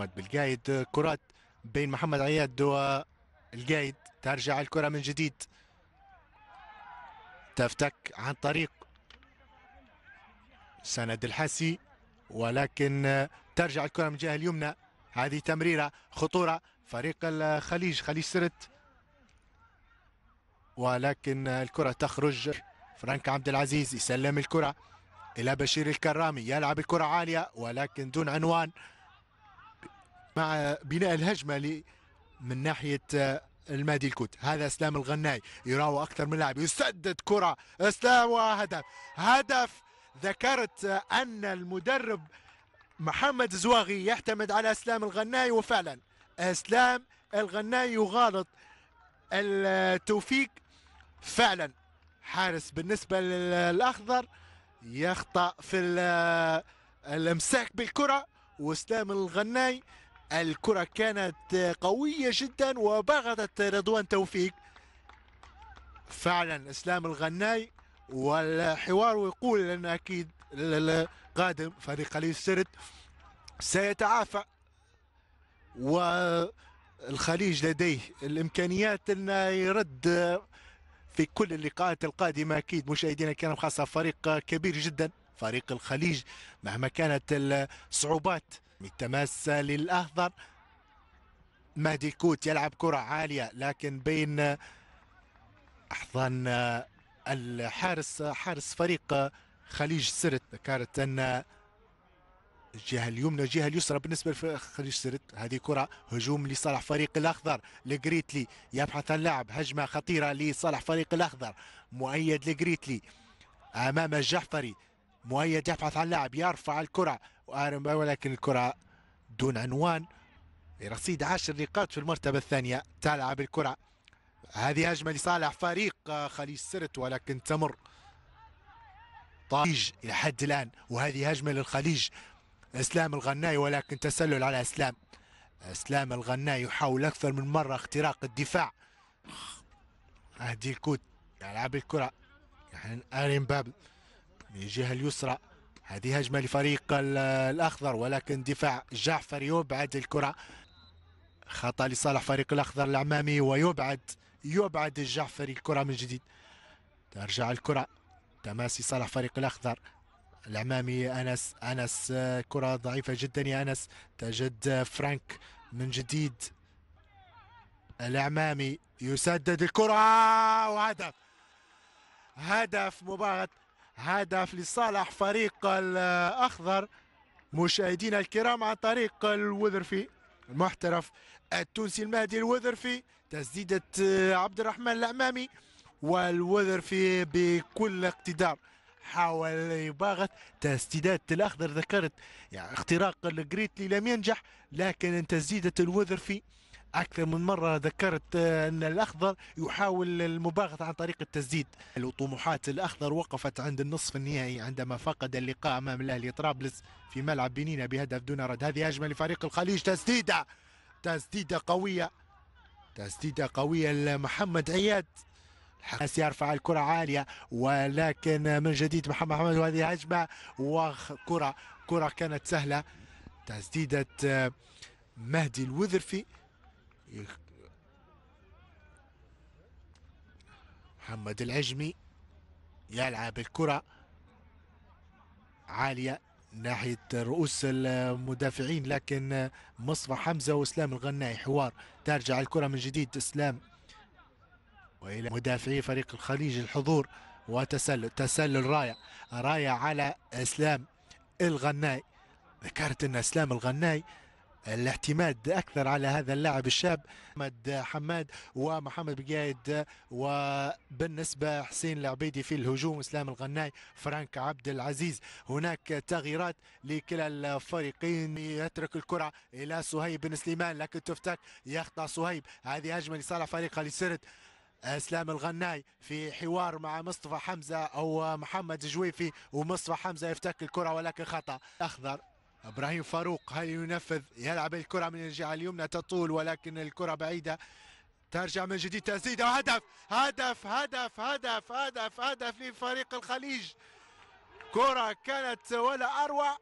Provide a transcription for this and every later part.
محمد بالقايد كرات بين محمد عياد والقايد ترجع الكرة من جديد تفتك عن طريق سند الحسي ولكن ترجع الكرة من الجهة اليمنى هذه تمريرة خطورة فريق الخليج خليج سرت ولكن الكرة تخرج فرانك عبد العزيز يسلم الكرة إلى بشير الكرامي يلعب الكرة عالية ولكن دون عنوان مع بناء الهجمه من ناحيه آه، المادي الكوت هذا اسلام الغناي يراو اكثر من لاعب يسدد كره اسلام وهدف هدف ذكرت آه، ان المدرب محمد زواغي يعتمد على اسلام الغناي وفعلا اسلام الغناي يغالط التوفيق فعلا حارس بالنسبه للاخضر يخطا في الامساك آه، بالكره واسلام الغناي الكرة كانت قوية جدا وبغتت رضوان توفيق فعلا اسلام الغناي والحوار يقول ان اكيد القادم فريق علي السرد سيتعافى والخليج لديه الامكانيات انه يرد في كل اللقاءات القادمه اكيد مشاهدينا الكرام خاصه فريق كبير جدا فريق الخليج مهما كانت الصعوبات التماس للأخضر مهدي كوت يلعب كرة عالية لكن بين أحضان الحارس حارس فريق خليج سرت ذكرت أن الجهة اليمنى الجهة اليسرى بالنسبة لخليج سرت هذه كرة هجوم لصالح فريق الأخضر لجريتلي يبحث عن لاعب هجمة خطيرة لصالح فريق الأخضر مؤيد لجريتلي أمام الجحفري مؤيد يبحث عن لاعب يرفع الكرة وآرن باي ولكن الكرة دون عنوان رصيد عشر نقاط في المرتبة الثانية تلعب الكرة هذه هجمة لصالح فريق آه، خليج سرت ولكن تمر طيج إلى حد الآن وهذه هجمة للخليج اسلام الغناي ولكن تسلل على اسلام اسلام الغناي يحاول اكثر من مره اختراق الدفاع هدي الكوت يلعب الكره يعني ارين باب من الجهه اليسرى هذه هجمة لفريق الأخضر ولكن دفاع جعفر يبعد الكرة خطأ لصالح فريق الأخضر العمامي ويبعد يبعد الجعفري الكرة من جديد ترجع الكرة تماسي صالح فريق الأخضر العمامي أنس أنس كرة ضعيفة جدا يا أنس تجد فرانك من جديد العمامي يسدد الكرة وهدف هدف مباغت هدف لصالح فريق الأخضر مشاهدينا الكرام عن طريق الوذرفي المحترف التونسي المهدي الوذرفي تسديدة عبد الرحمن الأمامي والوذرفي بكل اقتدار حاول يباغت تسديدات الأخضر ذكرت يعني اختراق الجريتلي لم ينجح لكن تسديدة الوذرفي اكثر من مره ذكرت آه، ان الاخضر يحاول المباغته عن طريق التسديد وطموحات الاخضر وقفت عند النصف النهائي عندما فقد اللقاء امام الاهلي طرابلس في ملعب بنينا بهدف دون رد هذه هجمه لفريق الخليج تسديده تسديده قويه تسديده قويه لمحمد عياد الحاس يرفع الكرة عالية ولكن من جديد محمد حمد وهذه هجمة وكرة كرة كانت سهلة تسديدة آه، مهدي الوذرفي محمد العجمي يلعب الكرة عالية ناحية رؤوس المدافعين لكن مصفى حمزة وإسلام الغناي حوار ترجع الكرة من جديد إسلام وإلى مدافعي فريق الخليج الحضور وتسلل تسلل راية راية على إسلام الغناي ذكرت أن إسلام الغناي الاعتماد اكثر على هذا اللاعب الشاب محمد حماد ومحمد بقايد وبالنسبه حسين العبيدي في الهجوم اسلام الغناي فرانك عبد العزيز هناك تغييرات لكلا الفريقين يترك الكره الى صهيب بن سليمان لكن تفتك يخطا صهيب هذه هجمه لصالح فريق خليل اسلام الغناي في حوار مع مصطفى حمزه او محمد جويفي ومصطفى حمزه يفتك الكره ولكن خطا اخضر ابراهيم فاروق هل ينفذ يلعب الكره من الجهه اليمنى تطول ولكن الكره بعيده ترجع من جديد تسديده وهدف هدف هدف هدف هدف هدف لفريق الخليج كره كانت ولا اروع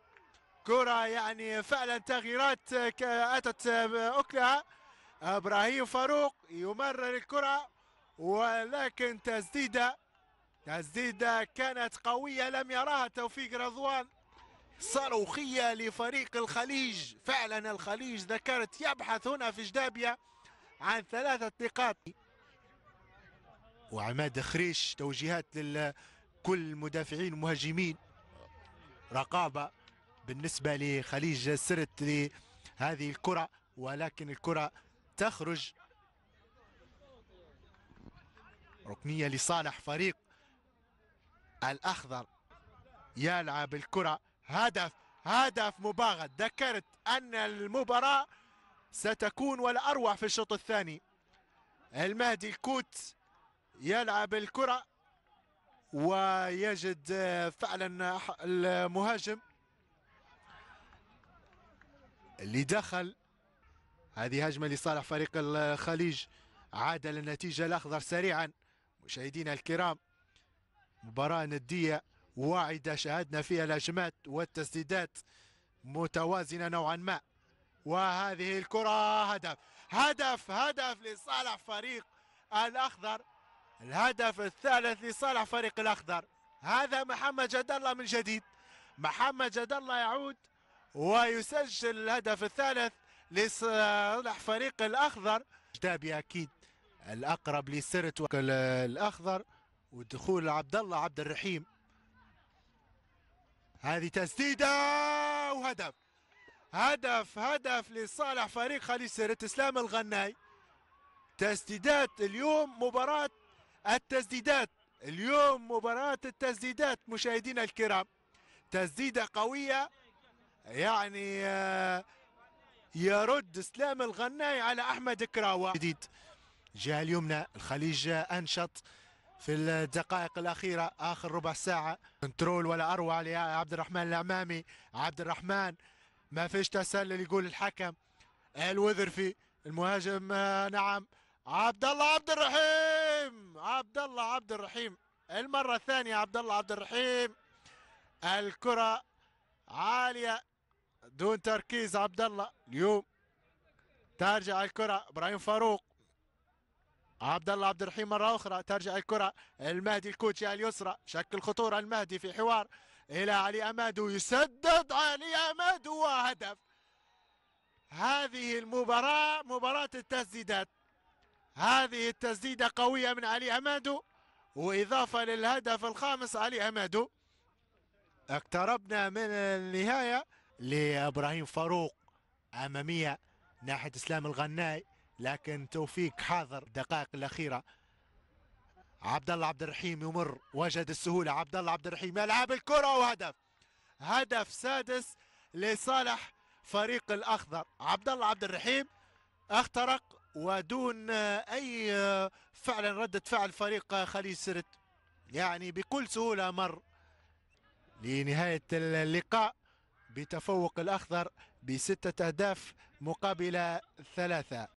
كره يعني فعلا تغييرات اتت اكلها ابراهيم فاروق يمرر الكره ولكن تسديده تسديده كانت قويه لم يراها توفيق رضوان صاروخية لفريق الخليج فعلا الخليج ذكرت يبحث هنا في جدابية عن ثلاثة نقاط وعماد خريش توجيهات لكل مدافعين مهاجمين رقابة بالنسبة لخليج سرت لهذه الكرة ولكن الكرة تخرج ركنية لصالح فريق الأخضر يلعب الكرة هدف هدف مباغت ذكرت أن المباراة ستكون والأروع في الشوط الثاني المهدي كوت يلعب الكرة ويجد فعلا المهاجم اللي دخل هذه هجمة لصالح فريق الخليج عاد النتيجة الأخضر سريعا مشاهدينا الكرام مباراة ندية واعدة شاهدنا فيها الهجمات والتسديدات متوازنة نوعا ما وهذه الكرة هدف هدف هدف لصالح فريق الأخضر الهدف الثالث لصالح فريق الأخضر هذا محمد جد الله من جديد محمد جد الله يعود ويسجل الهدف الثالث لصالح فريق الأخضر جدابي أكيد الأقرب لسرت الأخضر ودخول عبد الله عبد الرحيم هذه تسديدة وهدف هدف هدف لصالح فريق خليج سرت اسلام الغناي تسديدات اليوم مباراة التسديدات اليوم مباراة التسديدات مشاهدينا الكرام تسديدة قوية يعني آه، يرد اسلام الغناي على احمد كراوة جديد اليمنى الخليج انشط في الدقائق الأخيرة آخر ربع ساعة كنترول ولا أروع لعبد الرحمن الأمامي عبد الرحمن ما فيش تسلل يقول الحكم الوذرفي المهاجم آه، نعم عبد الله عبد الرحيم عبد الله عبد الرحيم المرة الثانية عبد الله عبد الرحيم الكرة عالية دون تركيز عبد الله اليوم ترجع الكرة ابراهيم فاروق عبد الله عبد الرحيم مرة أخرى ترجع الكرة المهدي الكوتشي على اليسرى شكل خطورة المهدي في حوار إلى علي أمادو يسدد علي أمادو وهدف هذه المباراة مباراة التسديدات هذه التسديدة قوية من علي أمادو وإضافة للهدف الخامس علي أمادو اقتربنا من النهاية لإبراهيم فاروق أمامية ناحية إسلام الغناي لكن توفيق حاضر الدقائق الاخيره عبد الله عبد الرحيم يمر وجد السهوله عبد الله عبد الرحيم يلعب الكره وهدف هدف سادس لصالح فريق الاخضر عبد الله عبد الرحيم اخترق ودون اي فعلا رده فعل فريق خليج سرت يعني بكل سهوله مر لنهايه اللقاء بتفوق الاخضر بسته اهداف مقابل ثلاثه